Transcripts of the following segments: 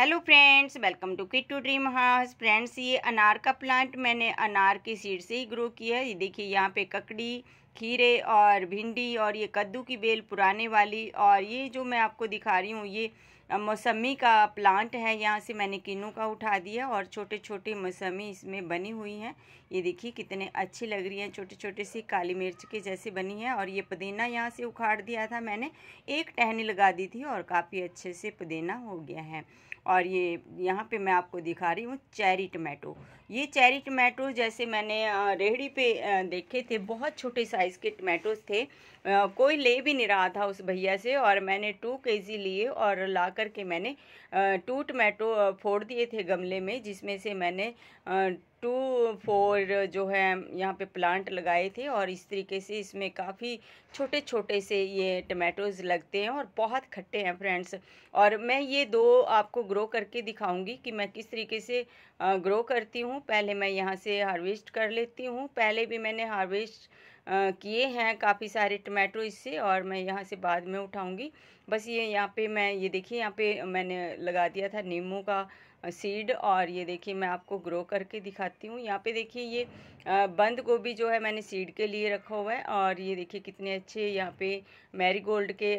hello friends welcome to kit to dream house friends ये अनार का प्लांट मैंने अनार की सीड से ही ग्रो किया है ये देखिए यहाँ पे ककड़ी खीरे और भिंडी और ये कद्दू की बेल पुराने वाली और ये जो मैं आपको दिखा रही हूँ ये मौसमी का प्लांट है यहाँ से मैंने किन्नू का उठा दिया और छोटे छोटे मौसमी इसमें बनी हुई हैं ये देखिए कितने अच्छी लग रही हैं छोटे छोटे सी काली मिर्च के जैसे बनी है और ये पुदीना यहाँ से उखाड़ दिया था मैंने एक टहनी लगा दी थी और काफ़ी अच्छे से पुदीना हो गया है और ये यहाँ पे मैं आपको दिखा रही हूँ चेरी टमाटो ये चेरी टमाटो जैसे मैंने रेहड़ी पे देखे थे बहुत छोटे साइज़ के टमाटोज थे कोई ले भी नहीं रहा था उस भैया से और मैंने टू के लिए और ला कर के मैंने टू टमेटो फोड़ दिए थे गमले में जिसमें से मैंने टू फोर जो है यहाँ पे प्लांट लगाए थे और इस तरीके से इसमें काफ़ी छोटे छोटे से ये टमाटोज़ लगते हैं और बहुत खट्टे हैं फ्रेंड्स और मैं ये दो आपको ग्रो करके दिखाऊंगी कि मैं किस तरीके से ग्रो करती हूँ पहले मैं यहाँ से हार्वेस्ट कर लेती हूँ पहले भी मैंने हार्वेस्ट किए हैं काफ़ी सारे टमाटो इससे और मैं यहाँ से बाद में उठाऊँगी बस ये यहाँ पे मैं ये देखिए यहाँ पे मैंने लगा दिया था नींबू का सीड और ये देखिए मैं आपको ग्रो करके दिखाती हूँ यहाँ पे देखिए ये बंद गोभी जो है मैंने सीड के लिए रखा हुआ है और ये देखिए कितने अच्छे यहाँ पे मैरीगोल्ड के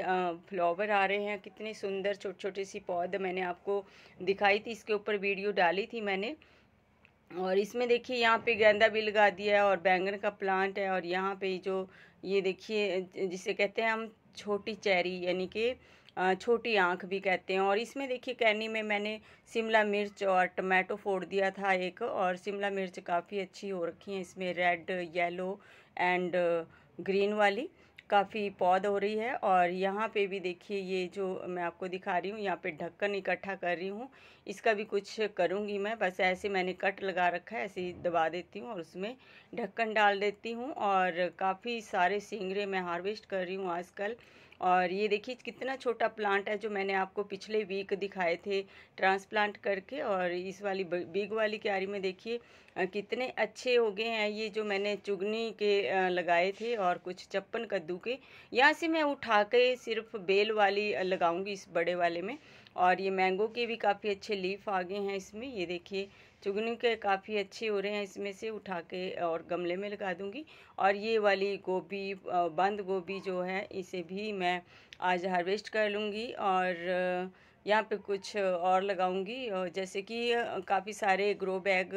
फ्लावर आ रहे हैं कितने सुंदर छोटे छोटे सी पौध मैंने आपको दिखाई थी इसके ऊपर वीडियो डाली थी मैंने और इसमें देखिए यहाँ पे गेंदा भी लगा दिया है और बैंगन का प्लांट है और यहाँ पे जो ये देखिए जिसे कहते हैं हम छोटी चेरी यानी कि छोटी आँख भी कहते हैं और इसमें देखिए कैनी में मैंने शिमला मिर्च और टमाटो फोड़ दिया था एक और शिमला मिर्च काफ़ी अच्छी हो रखी है इसमें रेड येलो एंड ग्रीन वाली काफ़ी पौध हो रही है और यहाँ पे भी देखिए ये जो मैं आपको दिखा रही हूँ यहाँ पे ढक्कन इकट्ठा कर रही हूँ इसका भी कुछ करूँगी मैं बस ऐसे मैंने कट लगा रखा है ऐसे ही दबा देती हूँ और उसमें ढक्कन डाल देती हूँ और काफ़ी सारे सिंगरे मैं हार्वेस्ट कर रही हूँ आजकल और ये देखिए कितना छोटा प्लांट है जो मैंने आपको पिछले वीक दिखाए थे ट्रांसप्लांट करके और इस वाली बिग वाली क्यारी में देखिए कितने अच्छे हो गए हैं ये जो मैंने चुगनी के लगाए थे और कुछ चप्पन कद्दू के यहाँ से मैं उठा के सिर्फ बेल वाली लगाऊंगी इस बड़े वाले में और ये मैंगो के भी काफ़ी अच्छे लीफ आ गए हैं इसमें ये देखिए चुगनी के काफ़ी अच्छे हो रहे हैं इसमें से उठा के और गमले में लगा दूंगी और ये वाली गोभी बंद गोभी जो है इसे भी मैं आज हार्वेस्ट कर लूँगी और यहाँ पे कुछ और लगाऊंगी जैसे कि काफ़ी सारे ग्रो बैग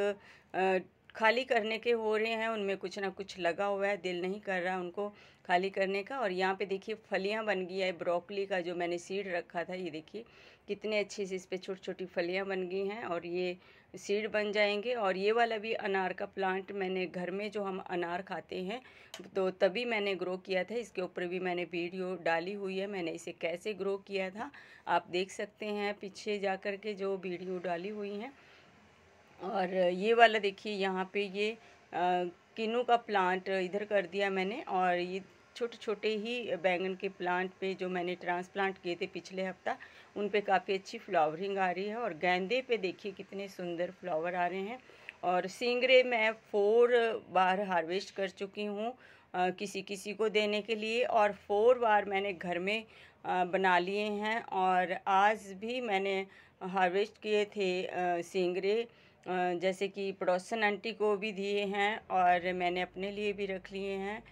खाली करने के हो रहे हैं उनमें कुछ ना कुछ लगा हुआ है दिल नहीं कर रहा उनको खाली करने का और यहाँ पे देखिए फलियाँ बन गई है ब्रोकली का जो मैंने सीड रखा था ये देखिए कितने अच्छे से इस पर छोटी छोटी फलियाँ बन गई हैं और ये सीड बन जाएंगे और ये वाला भी अनार का प्लांट मैंने घर में जो हम अनार खाते हैं तो तभी मैंने ग्रो किया था इसके ऊपर भी मैंने वीडियो डाली हुई है मैंने इसे कैसे ग्रो किया था आप देख सकते हैं पीछे जा कर के जो वीडियो डाली हुई हैं और ये वाला देखिए यहाँ पे ये किनू का प्लांट इधर कर दिया मैंने और ये छोटे छोटे ही बैंगन के प्लांट पे जो मैंने ट्रांसप्लांट किए थे पिछले हफ्ता उन पे काफ़ी अच्छी फ्लावरिंग आ रही है और गेंदे पे देखिए कितने सुंदर फ्लावर आ रहे हैं और सिंगरे मैं फोर बार हार्वेस्ट कर चुकी हूँ किसी किसी को देने के लिए और फोर बार मैंने घर में बना लिए हैं और आज भी मैंने हार्वेस्ट किए थे सिंगरे जैसे कि पड़ोसन आंटी को भी दिए हैं और मैंने अपने लिए भी रख लिए हैं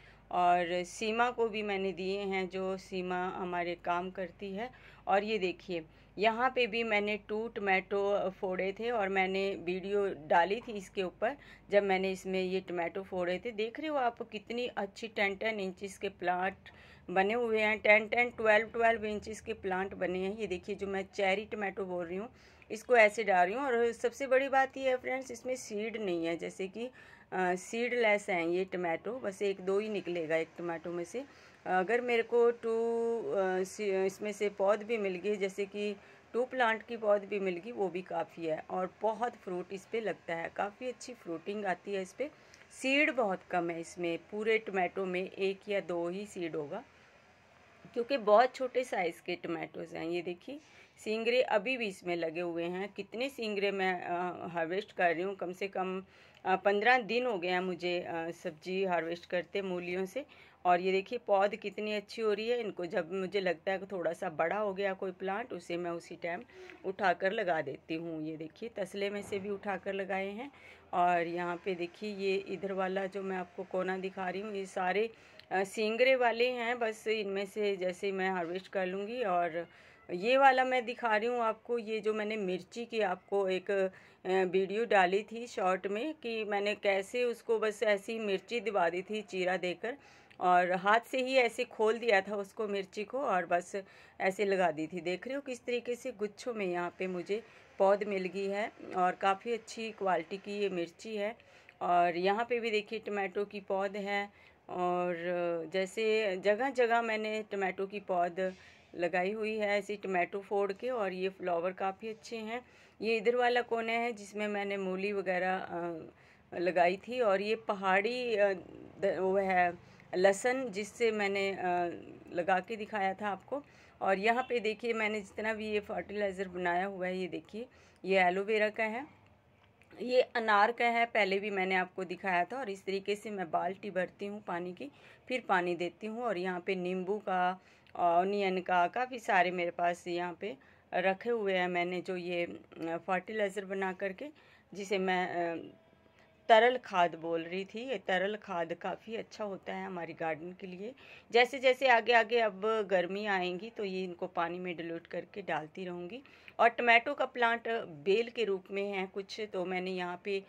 और सीमा को भी मैंने दिए हैं जो सीमा हमारे काम करती है और ये देखिए यहाँ पे भी मैंने टू टमेटो फोड़े थे और मैंने वीडियो डाली थी इसके ऊपर जब मैंने इसमें ये टमाटो फोड़े थे देख रहे हो आप कितनी अच्छी टेन टेन इंचिस के प्लांट बने हुए हैं ten ten twelve twelve inches के प्लांट बने हैं ये देखिए जो मैं चेरी टमाटो बोल रही हूँ इसको ऐसे डाल रही हूँ और सबसे बड़ी बात यह है फ्रेंड्स इसमें सीड नहीं है जैसे कि सीड लेस हैं ये टमाटो बस एक दो ही निकलेगा एक टमाटो में से अगर मेरे को टू इसमें से पौध भी मिल गए जैसे कि टू प्लांट की पौध भी मिल गई वो भी काफ़ी है और बहुत फ्रूट इस पर लगता है काफ़ी अच्छी फ्रूटिंग आती है इस पर सीड बहुत कम है इसमें पूरे टमाटो में एक या दो ही सीड होगा क्योंकि बहुत छोटे साइज़ के टमाटोज़ हैं ये देखिए सिंगरे अभी भी इसमें लगे हुए हैं कितने सिंगरे मैं हार्वेस्ट कर रही हूँ कम से कम पंद्रह दिन हो गए हैं मुझे सब्जी हार्वेस्ट करते मूलियों से और ये देखिए पौध कितनी अच्छी हो रही है इनको जब मुझे लगता है कि थोड़ा सा बड़ा हो गया कोई प्लांट उसे मैं उसी टाइम उठाकर लगा देती हूँ ये देखिए तसले में से भी उठाकर लगाए हैं और यहाँ पे देखिए ये इधर वाला जो मैं आपको कोना दिखा रही हूँ ये सारे सिंगरे वाले हैं बस इनमें से जैसे मैं हार्वेस्ट कर लूँगी और ये वाला मैं दिखा रही हूँ आपको ये जो मैंने मिर्ची की आपको एक वीडियो डाली थी शॉर्ट में कि मैंने कैसे उसको बस ऐसी मिर्ची दबा दी थी चीरा देकर और हाथ से ही ऐसे खोल दिया था उसको मिर्ची को और बस ऐसे लगा दी थी देख रहे हो किस तरीके से गुच्छों में यहाँ पे मुझे पौध मिल गई है और काफ़ी अच्छी क्वालिटी की ये मिर्ची है और यहाँ पे भी देखिए टमाटो की पौध है और जैसे जगह जगह मैंने टमाटो की पौध लगाई हुई है ऐसी टमाटो फोड़ के और ये फ्लावर काफ़ी अच्छे हैं ये इधर वाला कोने है जिसमें मैंने मूली वगैरह लगाई थी और ये पहाड़ी वो है लहसन जिससे मैंने लगा के दिखाया था आपको और यहाँ पे देखिए मैंने जितना भी ये फर्टिलाइज़र बनाया हुआ है ये देखिए ये एलोवेरा का है ये अनार का है पहले भी मैंने आपको दिखाया था और इस तरीके से मैं बाल्टी भरती हूँ पानी की फिर पानी देती हूँ और यहाँ पे नींबू का ऑनियन का काफ़ी सारे मेरे पास यहाँ पे रखे हुए हैं मैंने जो ये फर्टिलाइज़र बना करके जिसे मैं तरल खाद बोल रही थी ये तरल खाद काफ़ी अच्छा होता है हमारी गार्डन के लिए जैसे जैसे आगे आगे अब गर्मी आएंगी तो ये इनको पानी में डिलूट करके डालती रहूँगी और टमाटो का प्लांट बेल के रूप में है कुछ तो मैंने यहाँ पे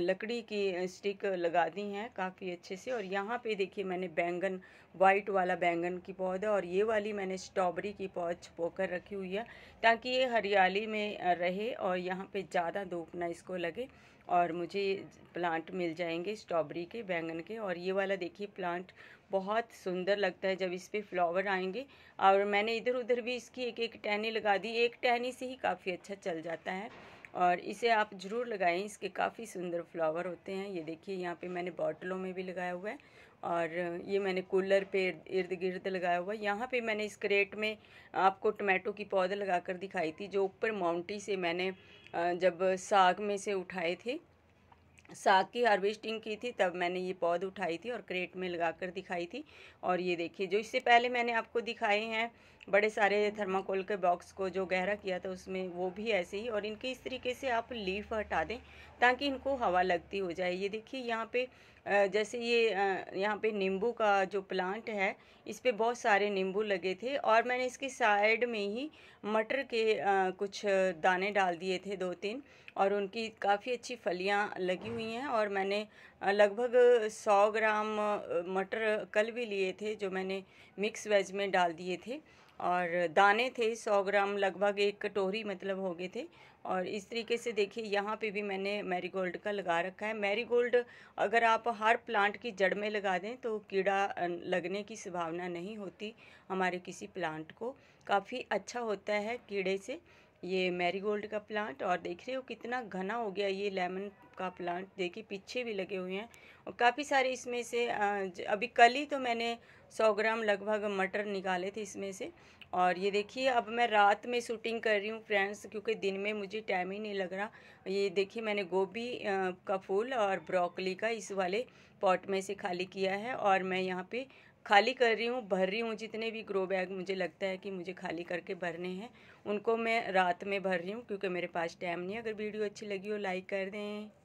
लकड़ी की स्टिक लगा दी हैं काफ़ी अच्छे से और यहाँ पे देखिए मैंने बैंगन वाइट वाला बैंगन की पौधा और ये वाली मैंने स्ट्रॉबेरी की पौध छुपो कर रखी हुई है ताकि ये हरियाली में रहे और यहाँ पे ज़्यादा धूप ना इसको लगे और मुझे प्लांट मिल जाएंगे स्ट्रॉबेरी के बैंगन के और ये वाला देखिए प्लांट बहुत सुंदर लगता है जब इस पर फ्लावर आएंगे और मैंने इधर उधर भी इसकी एक एक टहनी लगा दी एक टहनी से ही काफ़ी अच्छा चल जाता है और इसे आप ज़रूर लगाएं इसके काफ़ी सुंदर फ्लावर होते हैं ये देखिए यहाँ पे मैंने बॉटलों में भी लगाया हुआ है और ये मैंने कूलर पे इर्द गिर्द लगाया हुआ है यहाँ पे मैंने इस क्रेट में आपको टमाटो की पौधे लगाकर दिखाई थी जो ऊपर माउंटी से मैंने जब साग में से उठाए थे साग की हार्वेस्टिंग की थी तब मैंने ये पौध उठाई थी और क्रेट में लगा कर दिखाई थी और ये देखिए जो इससे पहले मैंने आपको दिखाए हैं बड़े सारे थर्माकोल के बॉक्स को जो गहरा किया था उसमें वो भी ऐसे ही और इनके इस तरीके से आप लीफ हटा दें ताकि इनको हवा लगती हो जाए ये देखिए यहाँ पे जैसे ये यहाँ पे नींबू का जो प्लांट है इस पर बहुत सारे नींबू लगे थे और मैंने इसके साइड में ही मटर के कुछ दाने डाल दिए थे दो तीन और उनकी काफ़ी अच्छी फलियाँ लगी हुई हैं और मैंने लगभग सौ ग्राम मटर कल भी लिए थे जो मैंने मिक्स वेज में डाल दिए थे और दाने थे सौ ग्राम लगभग एक कटोरी मतलब हो गए थे और इस तरीके से देखिए यहाँ पे भी मैंने मैरीगोल्ड का लगा रखा है मैरीगोल्ड अगर आप हर प्लांट की जड़ में लगा दें तो कीड़ा लगने की संभावना नहीं होती हमारे किसी प्लांट को काफ़ी अच्छा होता है कीड़े से ये मैरीगोल्ड का प्लांट और देख रहे हो कितना घना हो गया ये लेमन का प्लांट देखिए पीछे भी लगे हुए हैं और काफ़ी सारे इसमें से अभी कल ही तो मैंने 100 ग्राम लगभग मटर निकाले थे इसमें से और ये देखिए अब मैं रात में शूटिंग कर रही हूँ फ्रेंड्स क्योंकि दिन में मुझे टाइम ही नहीं लग रहा ये देखिए मैंने गोभी का फूल और ब्रोकली का इस वाले पॉट में से खाली किया है और मैं यहाँ पे खाली कर रही हूँ भर रही हूँ जितने भी ग्रो बैग मुझे लगता है कि मुझे खाली करके भरने हैं उनको मैं रात में भर रही हूँ क्योंकि मेरे पास टाइम नहीं अगर वीडियो अच्छी लगी हो लाइक कर दें